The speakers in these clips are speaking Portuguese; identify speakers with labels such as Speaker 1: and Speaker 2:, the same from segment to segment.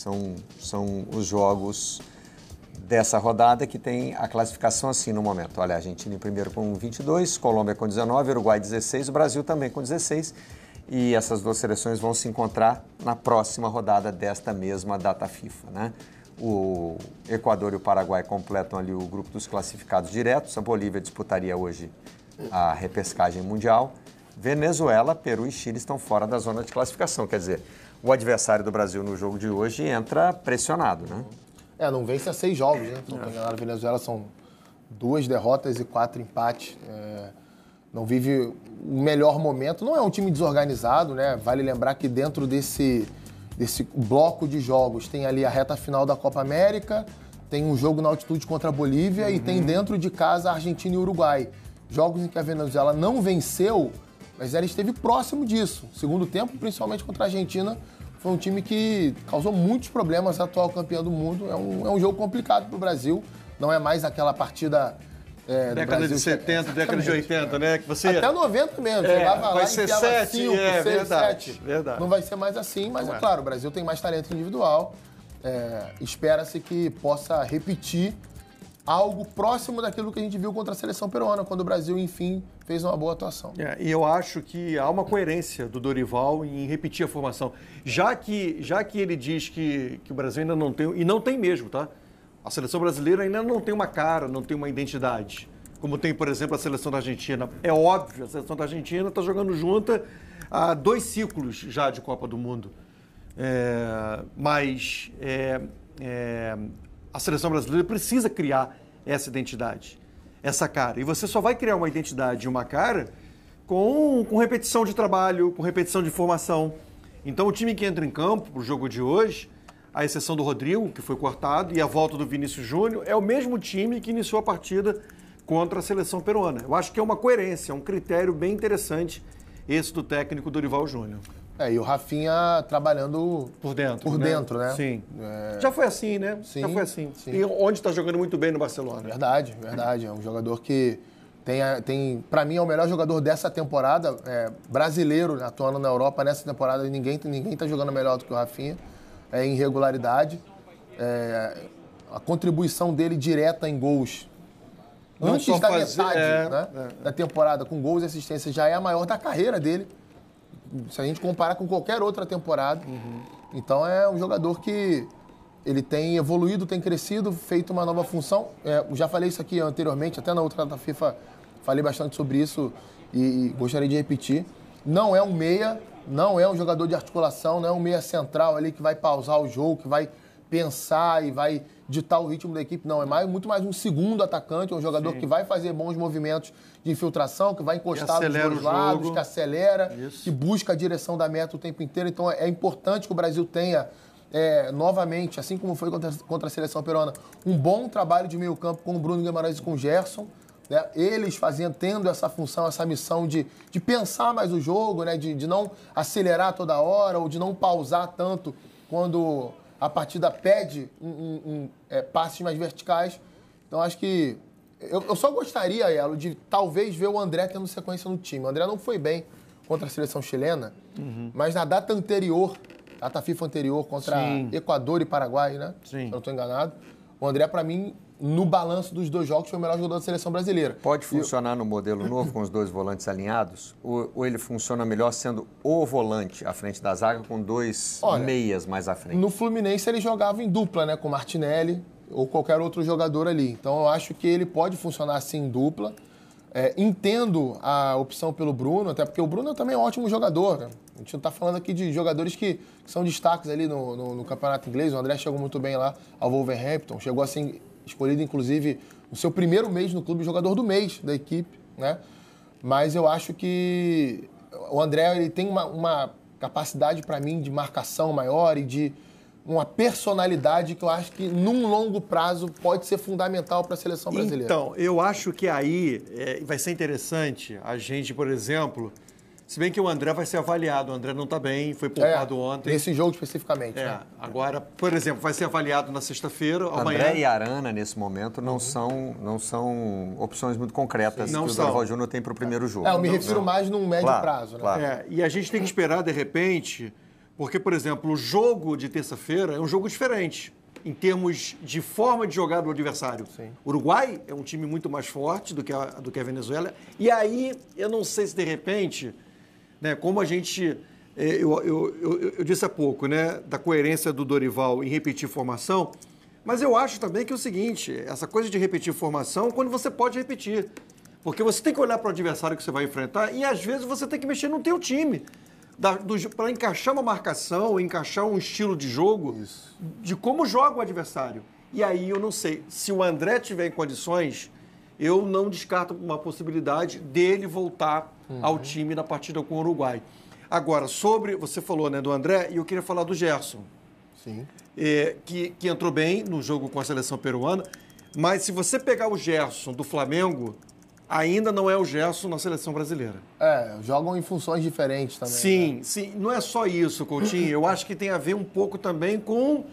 Speaker 1: São, são os jogos dessa rodada que tem a classificação assim no momento. Olha, a Argentina em primeiro com 22, Colômbia com 19, Uruguai 16, o Brasil também com 16. E essas duas seleções vão se encontrar na próxima rodada desta mesma data FIFA, né? O Equador e o Paraguai completam ali o grupo dos classificados diretos. A Bolívia disputaria hoje a repescagem mundial Venezuela, Peru e Chile estão fora da zona de classificação. Quer dizer, o adversário do Brasil no jogo de hoje entra pressionado, né?
Speaker 2: É, não vence a seis jogos, né? Não tem é. Venezuela são duas derrotas e quatro empates. É, não vive o melhor momento. Não é um time desorganizado, né? Vale lembrar que dentro desse, desse bloco de jogos tem ali a reta final da Copa América, tem um jogo na altitude contra a Bolívia uhum. e tem uhum. dentro de casa a Argentina e Uruguai. Jogos em que a Venezuela não venceu mas ela esteve próximo disso. Segundo tempo, principalmente contra a Argentina, foi um time que causou muitos problemas, é atual campeão do mundo. É um, é um jogo complicado para o Brasil. Não é mais aquela partida.
Speaker 3: É, década de 70, década de 80, né? Que você... Até 90
Speaker 2: mesmo. É, vai ser 7, 5, é, 6, verdade, 7. Verdade. Não vai ser mais assim, mas é, é, claro, o Brasil tem mais talento individual. É, espera-se que possa repetir algo próximo daquilo que a gente viu contra a seleção peruana, quando o Brasil, enfim, fez uma boa atuação. É,
Speaker 3: e eu acho que há uma coerência do Dorival em repetir a formação. Já que, já que ele diz que, que o Brasil ainda não tem, e não tem mesmo, tá? A seleção brasileira ainda não tem uma cara, não tem uma identidade. Como tem, por exemplo, a seleção da Argentina. É óbvio, a seleção da Argentina está jogando junta há dois ciclos já de Copa do Mundo. É, mas é, é a seleção brasileira precisa criar essa identidade, essa cara. E você só vai criar uma identidade e uma cara com, com repetição de trabalho, com repetição de formação. Então, o time que entra em campo para o jogo de hoje, à exceção do Rodrigo, que foi cortado, e a volta do Vinícius Júnior, é o mesmo time que iniciou a partida contra a seleção peruana. Eu acho que é uma coerência, é um critério bem interessante esse do técnico Dorival Júnior. É, e o Rafinha trabalhando por dentro, por né? dentro, né? Sim. É... Já foi assim, né? Sim, Já foi assim. Sim. E onde está jogando muito bem no Barcelona.
Speaker 2: Verdade, verdade. É um jogador que tem, tem para mim é o melhor jogador dessa temporada, é, brasileiro né, atuando na Europa nessa temporada ninguém ninguém está jogando melhor do que o Rafinha. É em regularidade, é, a contribuição dele direta em gols
Speaker 3: não antes da fazer, metade é, né,
Speaker 2: é. da temporada com gols e assistência já é a maior da carreira dele se a gente comparar com qualquer outra temporada. Uhum. Então é um jogador que ele tem evoluído, tem crescido, feito uma nova função. É, já falei isso aqui anteriormente, até na outra da FIFA falei bastante sobre isso e, e gostaria de repetir. Não é um meia, não é um jogador de articulação, não é um meia central ali que vai pausar o jogo, que vai pensar e vai ditar o ritmo da equipe, não. É mais, muito mais um segundo atacante, um jogador Sim. que vai fazer bons movimentos de infiltração, que vai encostar nos dois lados, que acelera, Isso. que busca a direção da meta o tempo inteiro. Então é, é importante que o Brasil tenha é, novamente, assim como foi contra, contra, a seleção peruana, um bom trabalho de meio campo com o Bruno Guimarães e com o Gerson. Né? Eles fazendo, tendo essa função, essa missão de, de pensar mais o jogo, né? de, de não acelerar toda hora ou de não pausar tanto quando a partida pede um, um, um é, passes mais verticais. Então acho que. Eu, eu só gostaria, Elo, de talvez ver o André tendo sequência no time. O André não foi bem contra a seleção chilena, uhum. mas na data anterior, data FIFA anterior, contra Sim. Equador e Paraguai, né? Sim. Se eu não estou enganado. O André, para mim, no balanço dos dois jogos, foi o melhor jogador
Speaker 1: da seleção brasileira. Pode funcionar no modelo novo, com os dois volantes alinhados? Ou, ou, ele funciona melhor sendo o volante à frente da zaga, com dois Olha, meias mais à frente? No Fluminense
Speaker 2: ele jogava em dupla, né? Com Martinelli ou qualquer outro jogador ali. Então eu acho que ele pode funcionar assim em dupla. É, entendo a opção pelo Bruno, até porque o Bruno também é um ótimo jogador. Né? A gente não está falando aqui de jogadores que, que são destaques ali no, no, no, campeonato inglês. O André chegou muito bem lá ao Wolverhampton, chegou assim escolhido, inclusive, no seu primeiro mês no clube, jogador do mês da equipe, né? Mas eu acho que o André ele tem uma, uma capacidade, para mim, de marcação maior e de uma personalidade que eu acho que, num longo prazo, pode ser fundamental para a seleção brasileira. Então,
Speaker 3: eu acho que aí é, vai ser interessante a gente, por exemplo, se bem que o André vai ser avaliado. O André não está bem, foi é, poupado é, ontem. Nesse jogo especificamente. É, né? Agora, por exemplo, vai ser avaliado na sexta-feira. Amanhã... André e
Speaker 1: Arana, nesse momento, não, uhum. são, não são opções muito concretas Sim, não que são. o Dorival Júnior tem para o primeiro jogo. É, eu me não, refiro não. mais num médio claro, prazo. Né? Claro.
Speaker 3: É, e a gente tem que esperar, de repente, porque, por exemplo, o jogo de terça-feira é um jogo diferente em termos de forma de jogar do adversário. Sim. O Uruguai é um time muito mais forte do que a, do que a Venezuela. E aí, eu não sei se de repente né? Como a gente. É, eu, eu, eu, eu disse há pouco, né? Da coerência do Dorival em repetir formação. Mas eu acho também que é o seguinte: essa coisa de repetir formação, quando você pode repetir. Porque você tem que olhar para o adversário que você vai enfrentar e às vezes você tem que mexer no teu time. Para encaixar uma marcação, encaixar um estilo de jogo, Isso. de como joga o adversário. E aí eu não sei, se o André tiver em condições eu não descarto uma possibilidade dele voltar uhum. ao time na partida com o Uruguai. Agora, sobre. Você falou né, do André e eu queria falar do Gerson. Sim. É, que, que entrou bem no jogo com a seleção peruana. Mas se você pegar o Gerson do Flamengo, ainda não é o Gerson na seleção brasileira. É, jogam em funções diferentes também. Sim, né? sim. Não é só isso, Coutinho. Eu acho que tem a ver um pouco também com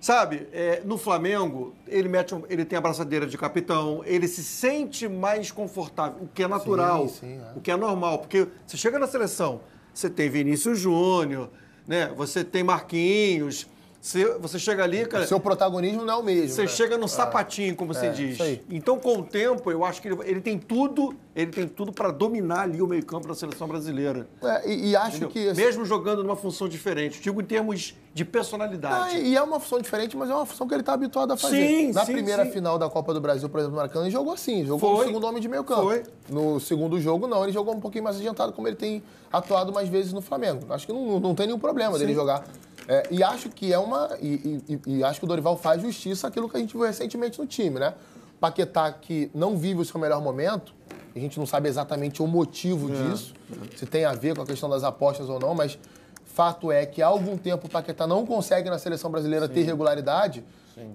Speaker 3: Sabe, é, no Flamengo, ele, mete um, ele tem a braçadeira de capitão, ele se sente mais confortável, o que é natural, sim, sim, é. o que é normal. Porque você chega na seleção, você tem Vinícius Júnior, né? você tem Marquinhos, você, você chega ali, cara. O seu protagonismo não é o mesmo. Você né? chega no ah, sapatinho, como é, você diz. Então, com o tempo, eu acho que ele, ele tem tudo, ele tem tudo para dominar ali o meio-campo da seleção brasileira. É, e, e, acho Entendeu? que. Assim, Mesmo jogando numa função diferente, digo em termos de personalidade. e é uma
Speaker 2: função diferente, mas é uma função que ele está habituado a fazer. Sim, Na sim, primeira sim.
Speaker 3: final da Copa do Brasil, por exemplo, no Maracanã, ele jogou assim,
Speaker 2: jogou Foi. no segundo homem de meio campo. Foi. No segundo jogo, não, ele jogou um pouquinho mais adiantado, como ele tem atuado mais vezes no Flamengo. Acho que não, não tem nenhum problema dele jogar é, e acho que é uma. E, e, e, acho que o Dorival faz justiça àquilo que a gente viu recentemente no time, né? Paquetá que não vive o seu melhor momento, a gente não sabe exatamente o motivo é. disso, se tem a ver com a questão das apostas ou não, mas fato é que há algum tempo o Paquetá não consegue na seleção brasileira Sim. ter regularidade,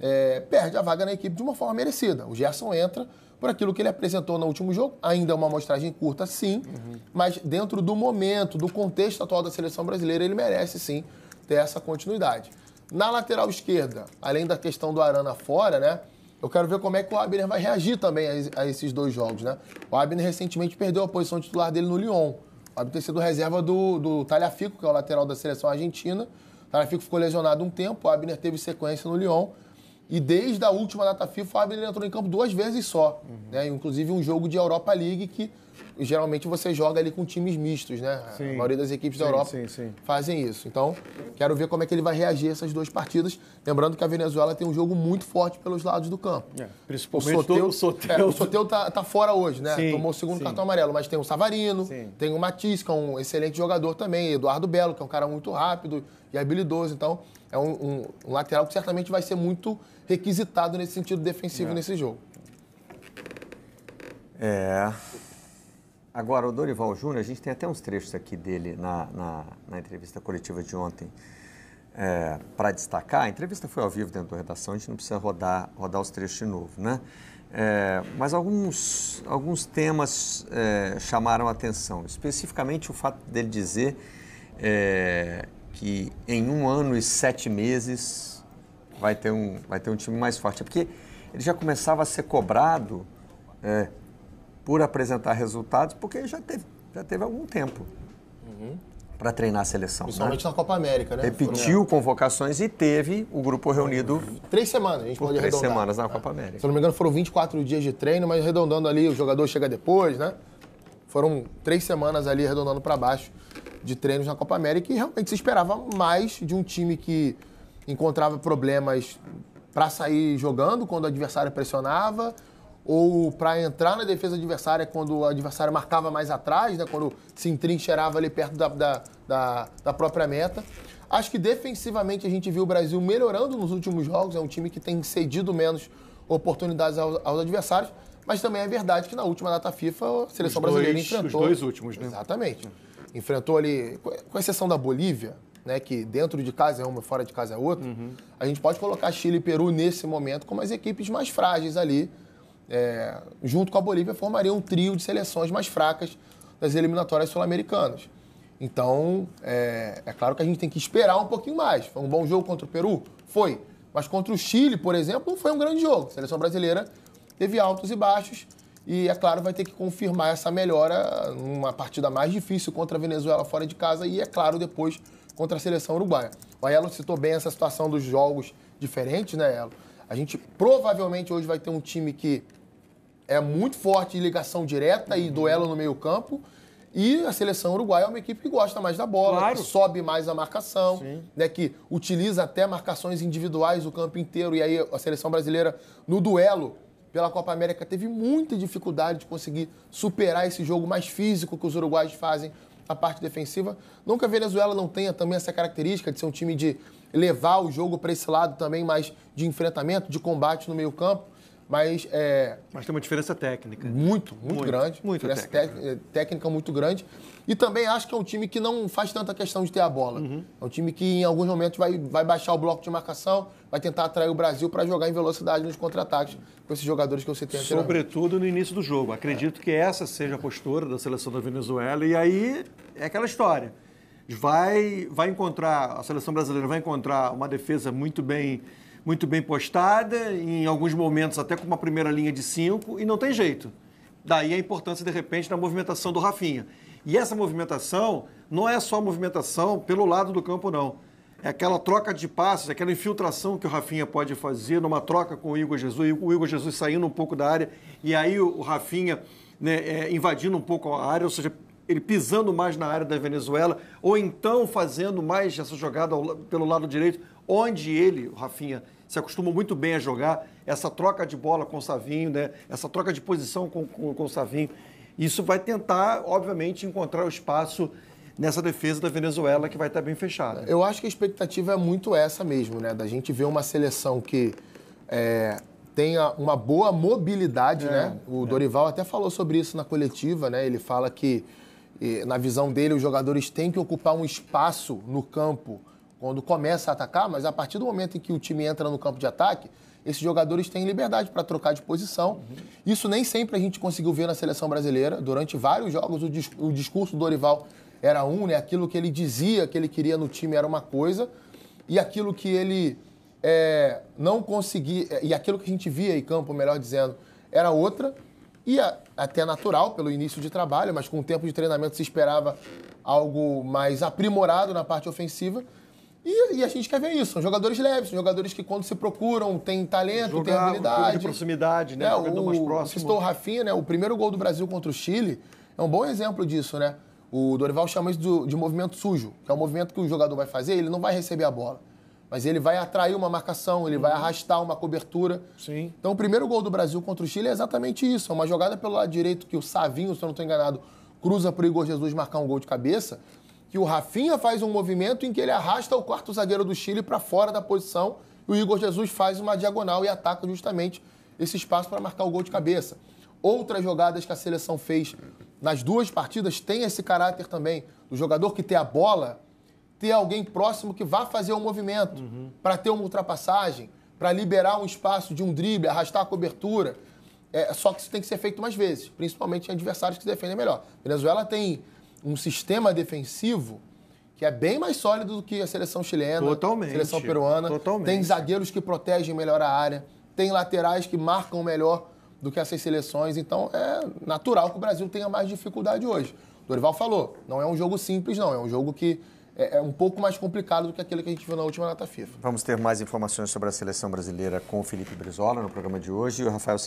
Speaker 2: é, perde a vaga na equipe de uma forma merecida. O Gerson entra, por aquilo que ele apresentou no último jogo. Ainda é uma amostragem curta, sim, uhum. mas dentro do momento, do contexto atual da seleção brasileira, ele merece sim ter essa continuidade. Na lateral esquerda, além da questão do Arana fora, né? Eu quero ver como é que o Abner vai reagir também a, esses dois jogos, né? O Abner recentemente perdeu a posição titular dele no Lyon. O Abner tem sido reserva do, do Talhafico, que é o lateral da seleção argentina. O Talhafico ficou lesionado um tempo, o Abner teve sequência no Lyon. E desde a última data FIFA, o Abner entrou em campo duas vezes só. Uhum. Né? Inclusive um jogo de Europa League que e, geralmente você joga ali com times mistos, né? Sim. A maioria das equipes sim, da Europa sim, fazem isso. Então, quero ver como é que ele vai reagir a essas duas partidas. Lembrando que a Venezuela tem um jogo muito forte pelos lados do campo.
Speaker 3: É, principalmente o Soteu, o Soteu. É, o Soteu
Speaker 2: tá, tá, fora hoje, né? Tomou o segundo cartão amarelo, mas tem o Savarino, tem o Matiz, que é um excelente jogador também, Eduardo Belo, que é um cara muito rápido e habilidoso. Então, é um, um, um lateral que certamente vai ser muito requisitado nesse sentido defensivo é. nesse jogo.
Speaker 1: É. Agora, o Dorival Júnior, a gente tem até uns trechos aqui dele na, na, na entrevista coletiva de ontem é, para destacar. A entrevista foi ao vivo dentro da redação, a gente não precisa rodar, rodar os trechos de novo, né? É, mas alguns, alguns temas é, chamaram atenção, especificamente o fato dele dizer é, que em um ano e sete meses vai ter um, vai ter um time mais forte. É porque ele já começava a ser cobrado é, por apresentar resultados, porque já teve, já teve algum tempo uhum. para treinar a seleção. Né? Principalmente
Speaker 2: né? na Copa América, né? Repetiu Foram...
Speaker 1: convocações e teve o grupo reunido. Uhum. Três semanas, a gente pode Três semanas na é. Copa América. Se
Speaker 2: não me engano, foram 24 dias de treino, mas arredondando ali, o jogador chega depois, né? Foram três semanas ali arredondando para baixo de treinos na Copa América e realmente se esperava mais de um time que encontrava problemas para sair jogando quando o adversário pressionava, ou para entrar na defesa adversária quando o adversário marcava mais atrás, né? quando se entrincheirava ali perto da, da, da, da própria meta. Acho que defensivamente a gente viu o Brasil melhorando nos últimos jogos, é um time que tem cedido menos oportunidades aos, aos adversários, mas também é verdade que na última data FIFA a seleção brasileira enfrentou. Os dois últimos, né? Exatamente. Enfrentou ali, com exceção da Bolívia, né, que dentro de casa é uma, fora de casa é outra, uhum. a gente pode colocar Chile e Peru nesse momento como as equipes mais frágeis ali é, junto com a Bolívia, formaria um trio de seleções mais fracas das eliminatórias sul-americanas. Então, é, é, claro que a gente tem que esperar um pouquinho mais. Foi um bom jogo contra o Peru? Foi. Mas contra o Chile, por exemplo, não foi um grande jogo. A seleção brasileira teve altos e baixos. E, é claro, vai ter que confirmar essa melhora numa partida mais difícil contra a Venezuela fora de casa e, é claro, depois contra a seleção uruguaia. O Aiello citou bem essa situação dos jogos diferentes, né, Aiello? A gente provavelmente hoje vai ter um time que é muito forte em ligação direta e duelo no meio-campo. E a seleção uruguaia é uma equipe que gosta mais da bola, claro. que sobe mais a marcação, né, que utiliza até marcações individuais o campo inteiro. E aí a seleção brasileira, no duelo pela Copa América, teve muita dificuldade de conseguir superar esse jogo mais físico que os uruguaios fazem na parte defensiva. Nunca a Venezuela não tenha também essa característica de ser um time de levar o jogo para esse lado também mais de enfrentamento, de combate no meio campo. Mas, é, mas tem uma diferença técnica. Muito, muito, muito grande. Muito diferença técnica. É, técnica muito grande. E também acho que é um time que não faz tanta questão de ter a bola. Uhum. É um time que em alguns momentos vai, vai baixar o bloco de marcação, vai tentar atrair o Brasil para jogar em velocidade nos contra-ataques com esses jogadores que você tem Sobretudo
Speaker 3: no início do jogo. Acredito é. que essa seja a postura da seleção da Venezuela. E aí é aquela história vai, vai encontrar, a seleção brasileira vai encontrar uma defesa muito bem, muito bem postada, em alguns momentos até com uma primeira linha de cinco, e não tem jeito. Daí a importância, de repente, da movimentação do Rafinha. E essa movimentação não é só movimentação pelo lado do campo, não. É aquela troca de passes, aquela infiltração que o Rafinha pode fazer numa troca com o Igor Jesus, o Igor Jesus saindo um pouco da área e aí o Rafinha né, é, invadindo um pouco a área, ou seja, ele pisando mais na área da Venezuela, ou então fazendo mais essa jogada pelo lado direito, onde ele, o Rafinha, se acostuma muito bem a jogar, essa troca de bola com o Savinho, né? essa troca de posição com, com, com o Savinho. Isso vai tentar, obviamente, encontrar o espaço nessa defesa da Venezuela que vai estar bem fechada. Eu acho que a expectativa é muito essa mesmo, né? Da gente ver uma
Speaker 2: seleção que é, tenha uma boa mobilidade, é, né? O é. Dorival até falou sobre isso na coletiva, né? Ele fala que na visão dele, os jogadores têm que ocupar um espaço no campo quando começa a atacar, mas a partir do momento em que o time entra no campo de ataque, esses jogadores têm liberdade para trocar de posição. Uhum. Isso nem sempre a gente conseguiu ver na seleção brasileira. Durante vários jogos, o, dis o discurso do Dorival era um, né? aquilo que ele dizia que ele queria no time era uma coisa, e aquilo que ele é, não conseguia, eh, e aquilo que a gente via em campo, melhor dizendo, era outra. E até natural pelo início de trabalho, mas com o tempo de treinamento se esperava algo mais aprimorado na parte ofensiva. E, e, a gente quer ver isso. São jogadores leves, são jogadores que quando se procuram têm talento, têm habilidade. de proximidade, né? É, o, mais próximo. Estou Rafinha, né? O primeiro gol do Brasil contra o Chile é um bom exemplo disso, né? O Dorival chama isso de, de movimento sujo, que é o movimento que o jogador vai fazer, ele não vai receber a bola mas ele vai atrair uma marcação, ele vai uhum. arrastar uma cobertura. Sim. Então, o primeiro gol do Brasil contra o Chile é exatamente isso. É uma jogada pelo lado direito que o Savinho, se eu não estou enganado, cruza para o Igor Jesus marcar um gol de cabeça, que o Rafinha faz um movimento em que ele arrasta o quarto zagueiro do Chile para fora da posição e o Igor Jesus faz uma diagonal e ataca justamente esse espaço para marcar o gol de cabeça. Outras jogadas que a seleção fez nas duas partidas têm esse caráter também do jogador que tem a bola ter alguém próximo que vá fazer o um movimento uhum. para ter uma ultrapassagem, para liberar um espaço de um drible, arrastar a cobertura. É, só que isso tem que ser feito mais vezes, principalmente em adversários que defendem melhor. A Venezuela tem um sistema defensivo que é bem mais sólido do que a seleção chilena, totalmente, seleção peruana. Totalmente. Tem zagueiros que protegem melhor a área, tem laterais que marcam melhor do que essas seleções. Então é natural que o Brasil tenha mais dificuldade hoje. Dorival falou, não é um jogo simples, não. É um jogo que é, é, um pouco mais complicado do que aquele que a gente viu na última data FIFA.
Speaker 1: Vamos ter mais informações sobre a seleção brasileira com o Felipe Brizola no programa de hoje e o Rafael